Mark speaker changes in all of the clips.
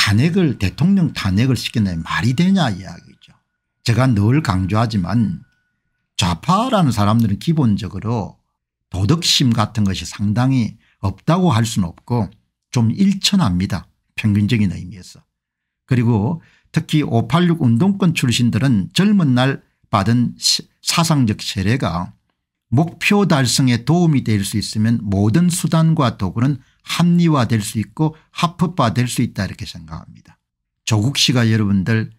Speaker 1: 탄핵을 대통령 탄핵을 시키는 말이 되냐 이야기죠. 제가 늘 강조하지만 좌파라는 사람들은 기본적으로 도덕심 같은 것이 상당히 없다고 할 수는 없고 좀 일천합니다. 평균적인 의미에서. 그리고 특히 586 운동권 출신들은 젊은 날 받은 사상적 세례가 목표 달성에 도움이 될 수 있으면 모든 수단과 도구는 합리화될 수 있고 합법화될 수 있다 이렇게 생각합니다. 조국 씨가 여러분들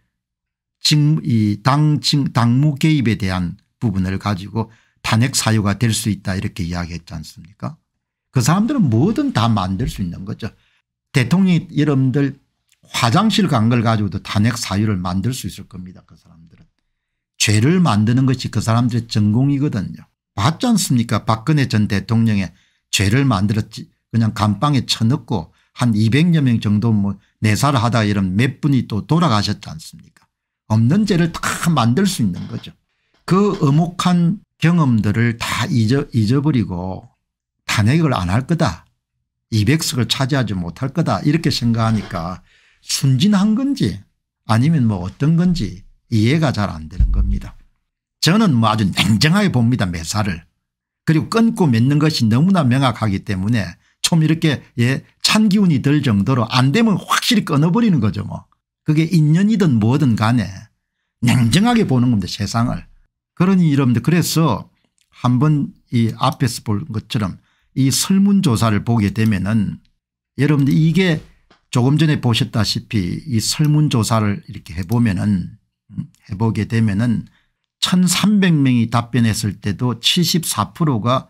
Speaker 1: 당 당무 개입에 대한 부분을 가지고 탄핵 사유가 될 수 있다 이렇게 이야기했지 않습니까 그 사람들은 뭐든 다 만들 수 있는 거죠. 대통령이 여러분들 화장실 간 걸 가지고도 탄핵 사유를 만들 수 있을 겁니다. 그 사람들은. 죄를 만드는 것이 그 사람들의 전공이거든요. 봤지 않습니까 박근혜 전 대통령의 죄를 만들었지 그냥 감방에 쳐넣고 한 200여 명 정도 뭐 내사를 하다 이런 몇 분이 또 돌아가셨지 않습니까 없는 죄를 다 만들 수 있는 거죠. 그 어목한 경험들을 다 잊어, 잊어버리고 탄핵을 안 할 거다 200석을 차지하지 못할 거다 이렇게 생각하니까 순진한 건지 아니면 뭐 어떤 건지 이해가 잘 안 되는 겁니다. 저는 뭐 아주 냉정하게 봅니다 매사를. 그리고 끊고 맺는 것이 너무나 명확하기 때문에 좀 이렇게 예, 찬 기운이 들 정도로 안 되면 확실히 끊어버리는 거죠 뭐. 그게 인연이든 뭐든 간에 냉정하게 보는 겁니다 세상을. 그러니 여러분들 그래서 한번 이 앞에서 볼 것처럼 이 설문조사를 보게 되면은 여러분들 이게 조금 전에 보셨다시피 이 설문조사를 이렇게 해보면은 음, 해보게 되면은 1300명이 답변했을 때도 74%가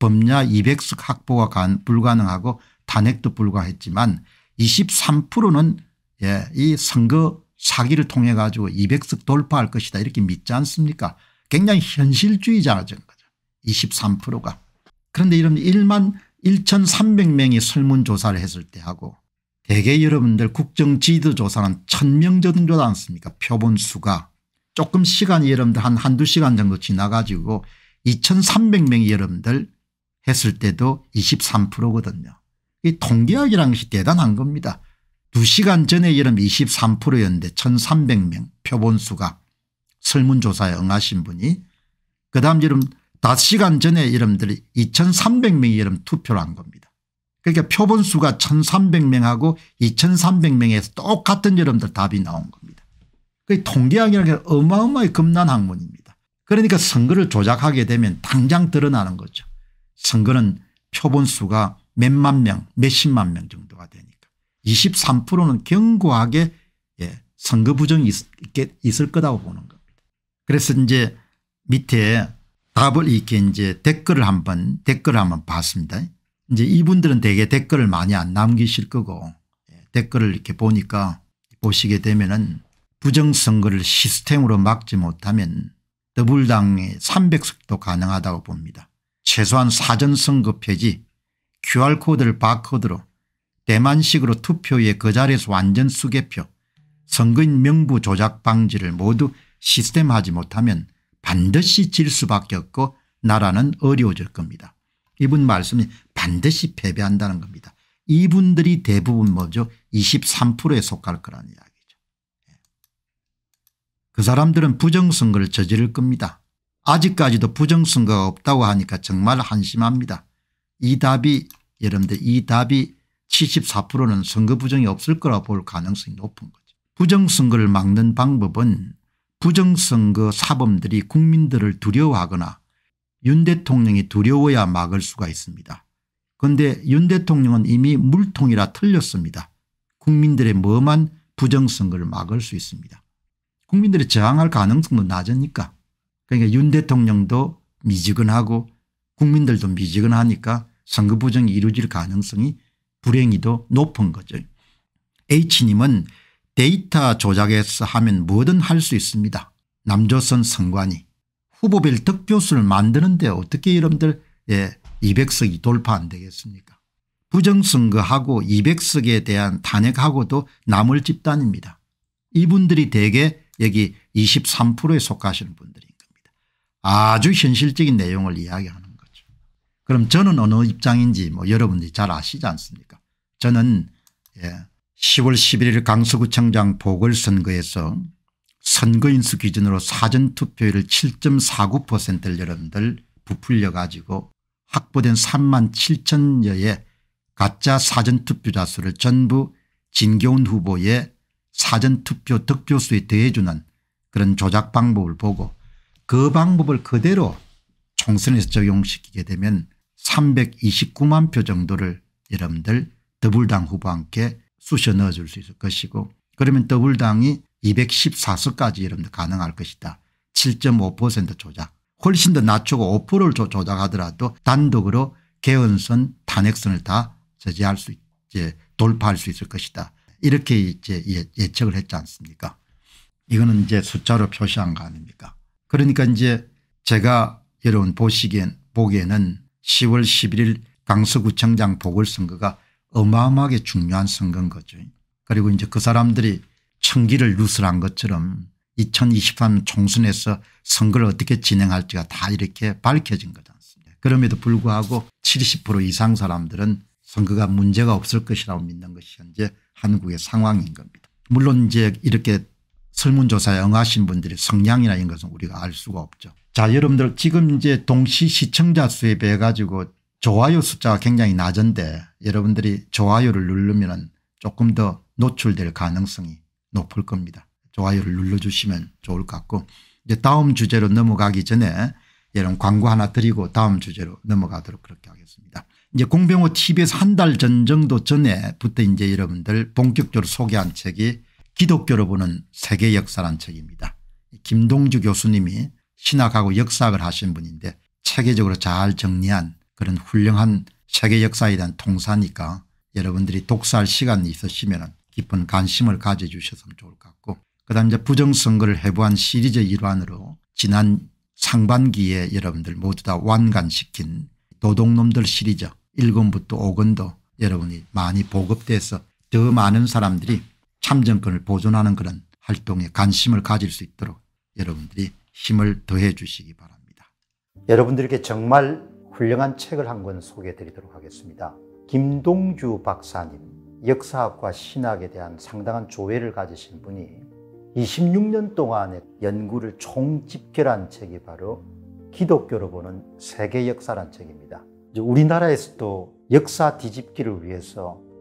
Speaker 1: 법야 200석 확보가 불가능하고 탄핵도 불가했지만 23%는 예, 이 선거 사기를 통해 가지고 200석 돌파할 것이다 이렇게 믿지 않습니까 굉장히 현실주의자가 된 거죠 23%가 그런데 이런 1만 1300명이 설문조사를 했을 때하고 대개 여러분들 국정지도조사는 1000명 정도 않습니까 표본수가 조금 시간이 여러분들 한 한두 시간 정도 지나가지고 2300명이 여러분들 했을 때도 23%거든요. 이 통계학이라는 것이 대단한 겁니다. 2시간 전에 이름 23%였는데 1300명 표본수가 설문조사에 응하신 분이 그다음 이름 5시간 전에 이름들이 2300명이 이름 투표를 한 겁니다. 그러니까 표본수가 1300명하고 2300명에서 똑같은 이름들 답이 나온 겁니다. 그 통계학이라는 게 어마어마히 겁난 학문입니다. 그러니까 선거를 조작하게 되면 당장 드러나는 거죠. 선거는 표본수가 몇만 명 몇십만 명 정도가 되니까 23%는 견고하게 예, 선거 부정이 있, 있을 거라고 보는 겁니다. 그래서 이제 밑에 답을 이렇게 이제 댓글을 한번 댓글을 한번 봤습니다. 이제 이분들은 되게 댓글을 많이 안 남기실 거고 예, 댓글을 이렇게 보니까 보시게 되면은 부정선거를 시스템으로 막지 못하면 더불당의 300석도 가능하다고 봅니다. 최소한 사전선거 폐지 QR코드를 바코드로 대만식으로 투표의 그 자리에서 완전 수개표 선거인 명부 조작 방지를 모두 시스템하지 못하면 반드시 질 수밖에 없고 나라는 어려워질 겁니다. 이분 말씀이 반드시 패배한다는 겁니다. 이분들이 대부분 뭐죠 23%에 속할 거라는 이야기죠. 예. 그 사람들은 부정선거를 저지를 겁니다. 아직까지도 부정선거가 없다고 하니까 정말 한심합니다. 이 답이 여러분들 이 답이 74%는 선거 부정이 없을 거라 볼 가능성이 높은 거죠. 부정선거를 막는 방법은 부정선거 사범들이 국민들을 두려워하거나 윤 대통령이 두려워야 막을 수가 있습니다. 그런데 윤 대통령은 이미 물통이라 틀렸습니다. 국민들의 험한 부정선거를 막을 수 있습니다. 국민들이 저항할 가능성도 낮으니까 그러니까 윤 대통령도 미지근하고 국민들도 미지근하니까 선거 부정이 이루어질 가능성이 불행히도 높은 거죠. H님은 데이터 조작에서 하면 뭐든 할 수 있습니다. 남조선 선관위 후보별 득표수를 만드는데 어떻게 여러분들 예, 200석이 돌파 안 되겠습니까 부정선거하고 200석에 대한 탄핵하고도 남을 집단입니다. 이분들이 대개 여기 23%에 속하시는 분들입니다. 아주 현실적인 내용을 이야기하는 거죠. 그럼 저는 어느 입장인지 뭐 여러분들이 잘 아시지 않습니까 저는 예 10월 11일 강서구청장 보궐선거에서 선거인수 기준으로 사전투표율을 7.49%를 여러분들 부풀려 가지고 확보된 3만 7천여의 가짜 사전투표자 수를 전부 진교훈 후보의 사전투표 득표수에 대해주는 그런 조작 방법을 보고 그 방법을 그대로 총선에서 적용시키게 되면 329만 표 정도를 여러분들 더블당 후보 함께 쑤셔 넣어줄 수 있을 것이고 그러면 더블당이 214석까지 여러분들 가능할 것이다. 7.5% 조작 훨씬 더 낮추고 5%를 조작하더라도 단독으로 개헌선 탄핵선을 다 저지할 수 이제 돌파할 수 있을 것이다. 이렇게 이제 예, 예측을 했지 않습니까 이거는 이제 숫자로 표시한 거 아닙니까 그러니까 이제 제가 여러분 보시기엔 보기에는 10월 11일 강서구청장 보궐선거가 어마어마하게 중요한 선거인 거죠. 그리고 이제 그 사람들이 천기를 누설한 것처럼 2023 총선에서 선거를 어떻게 진행할지가 다 이렇게 밝혀진 거지 않습니까 그럼에도 불구하고 70% 이상 사람들은 선거가 문제가 없을 것이라고 믿는 것이 현재 한국의 상황인 겁니다. 물론 이제 이렇게 설문조사에 응하신 분들의 성향이나 이런 것은 우리가 알 수가 없죠. 자 여러분들 지금 이제 동시 시청자 수에 비해 가지고 좋아요 숫자가 굉장히 낮은데 여러분들이 좋아요를 누르면 조금 더 노출될 가능성이 높을 겁니다. 좋아요를 눌러주시면 좋을 것 같고 이제 다음 주제로 넘어가기 전에 여러 광고 하나 드리고 다음 주제로 넘어가도록 그렇게 하겠습니다. 이제 공병호 tv에서 한 달 전 정도 전에부터 이제 여러분들 본격적으로 소개한 책이 기독교로 보는 세계 역사란 책입니다. 김동주 교수님이 신학하고 역사학을 하신 분인데 체계적으로 잘 정리한 그런 훌륭한 세계 역사에 대한 통사니까 여러분들이 독서할 시간이 있으시면 깊은 관심을 가져주셨으면 좋을 것 같고 그다음 이제 부정선거를 해부한 시리즈 일환으로 지난 상반기에 여러분들 모두 다 완간시킨 도둑놈들 시리즈 1권부터 5권도 여러분이 많이 보급돼서 더 많은 사람들이 참정권을 보존하는 그런 활동에 관심을 가질 수 있도록 여러분들이 힘을 더해 주시기 바랍니다. 여러분들에 정말 훌륭한 책을 한 권 소개해 드리도록 하겠습니다. 김동주 박사님, 역사학과 신학에 대한 상당한 조회를 가지신 분이 26년 동안의 연구를 총집결한 책이 바로 기독교로 보는 세계 역사란 책입니다. 우리나라에서도 역사 뒤집기를 위해서